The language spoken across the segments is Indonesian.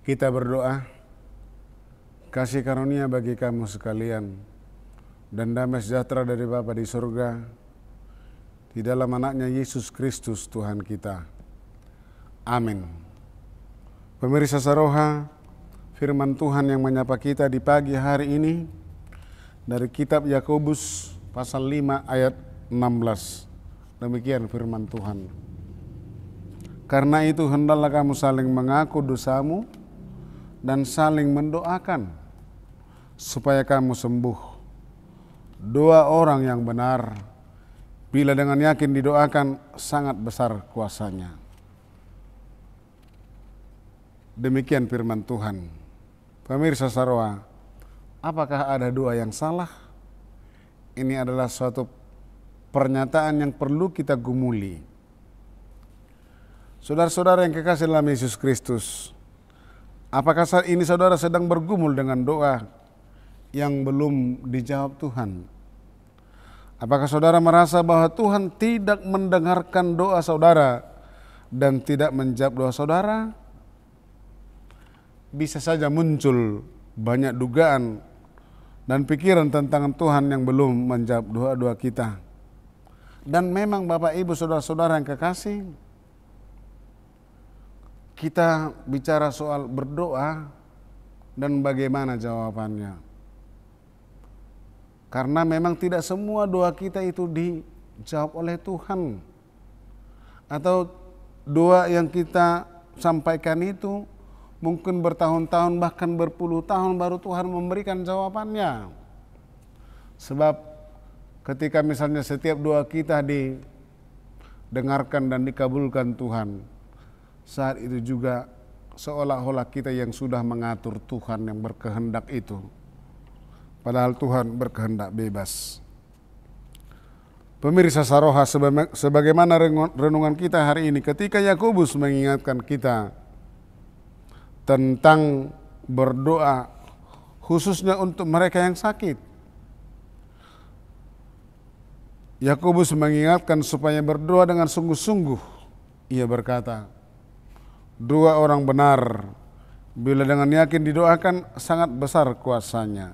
Kita berdoa, kasih karunia bagi kamu sekalian, dan damai sejahtera dari Bapa di surga, di dalam anaknya Yesus Kristus Tuhan kita. Amin. Pemirsa Saroha, firman Tuhan yang menyapa kita di pagi hari ini dari kitab Yakobus pasal 5 ayat 16. Demikian firman Tuhan. Karena itu hendaklah kamu saling mengaku dosamu dan saling mendoakan supaya kamu sembuh. Doa orang yang benar, bila dengan yakin didoakan, sangat besar kuasanya. Demikian firman Tuhan. Pemirsa Sarwa, apakah ada doa yang salah? Ini adalah suatu pernyataan yang perlu kita gumuli. Saudara-saudara yang kekasih dalam Yesus Kristus, Apakah saat ini saudara sedang bergumul dengan doa yang belum dijawab Tuhan? Apakah saudara merasa bahwa Tuhan tidak mendengarkan doa saudara dan tidak menjawab doa saudara? Bisa saja muncul banyak dugaan dan pikiran tentang Tuhan yang belum menjawab doa-doa kita. Dan memang Bapak Ibu Saudara-saudara yang kekasih, kita bicara soal berdoa dan bagaimana jawabannya. Karena memang tidak semua doa kita itu dijawab oleh Tuhan. Atau doa yang kita sampaikan itu mungkin bertahun-tahun bahkan berpuluh tahun baru Tuhan memberikan jawabannya. Sebab ketika misalnya setiap doa kita didengarkan dan dikabulkan Tuhan, saat itu juga seolah-olah kita yang sudah mengatur Tuhan yang berkehendak itu. Padahal Tuhan berkehendak bebas. Pemirsa Saroha, sebagaimana renungan kita hari ini ketika Yakobus mengingatkan kita tentang berdoa khususnya untuk mereka yang sakit. Yakobus mengingatkan supaya berdoa dengan sungguh-sungguh. Ia berkata, dua orang benar bila dengan yakin didoakan sangat besar kuasanya.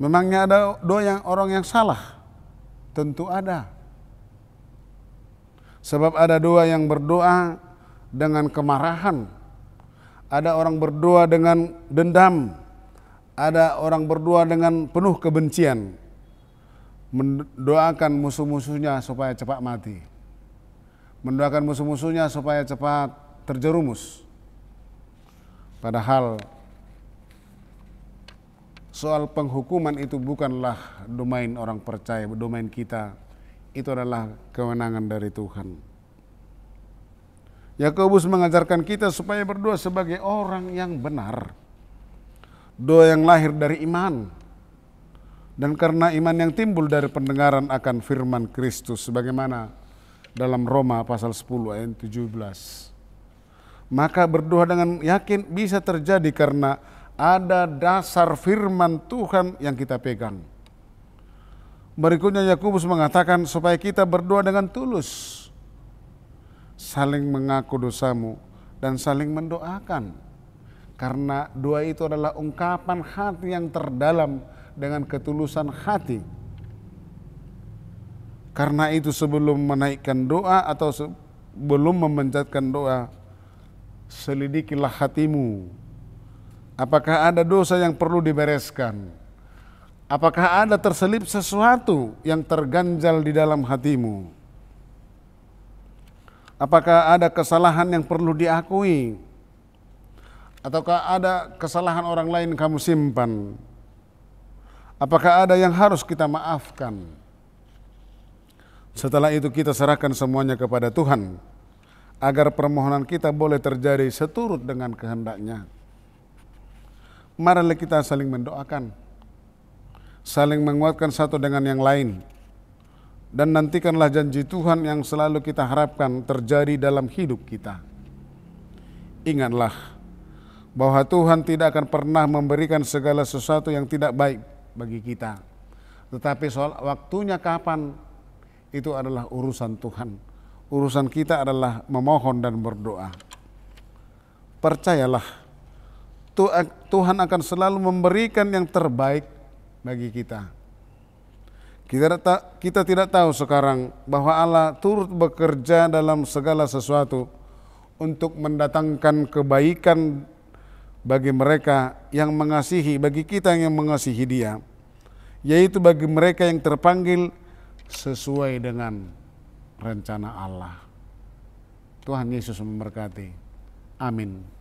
Memangnya ada doa yang orang yang salah? Tentu ada. Sebab ada doa yang berdoa dengan kemarahan. Ada orang berdoa dengan dendam. Ada orang berdoa dengan penuh kebencian. Mendoakan musuh-musuhnya supaya cepat mati mendoakan musuh-musuhnya supaya cepat terjerumus. Padahal soal penghukuman itu bukanlah domain orang percaya, domain kita. Itu adalah kewenangan dari Tuhan. Yakobus mengajarkan kita supaya berdoa sebagai orang yang benar. Doa yang lahir dari iman. Dan karena iman yang timbul dari pendengaran akan firman Kristus sebagaimana dalam Roma pasal 10 ayat 17. Maka berdoa dengan yakin bisa terjadi karena ada dasar firman Tuhan yang kita pegang. Berikutnya Yakubus mengatakan supaya kita berdoa dengan tulus. Saling mengaku dosamu dan saling mendoakan. Karena doa itu adalah ungkapan hati yang terdalam dengan ketulusan hati karena itu sebelum menaikkan doa atau sebelum memencatkan doa, selidikilah hatimu. Apakah ada dosa yang perlu dibereskan? Apakah ada terselip sesuatu yang terganjal di dalam hatimu? Apakah ada kesalahan yang perlu diakui? Ataukah ada kesalahan orang lain yang kamu simpan? Apakah ada yang harus kita maafkan? Setelah itu kita serahkan semuanya kepada Tuhan agar permohonan kita boleh terjadi seturut dengan kehendaknya. Marilah kita saling mendoakan, saling menguatkan satu dengan yang lain. Dan nantikanlah janji Tuhan yang selalu kita harapkan terjadi dalam hidup kita. Ingatlah bahwa Tuhan tidak akan pernah memberikan segala sesuatu yang tidak baik bagi kita. Tetapi soal waktunya kapan itu adalah urusan Tuhan. Urusan kita adalah memohon dan berdoa. Percayalah, Tuhan akan selalu memberikan yang terbaik bagi kita. Kita, kita tidak tahu sekarang bahwa Allah turut bekerja dalam segala sesuatu untuk mendatangkan kebaikan bagi mereka yang mengasihi, bagi kita yang mengasihi Dia, yaitu bagi mereka yang terpanggil sesuai dengan rencana Allah. Tuhan Yesus memberkati. Amin.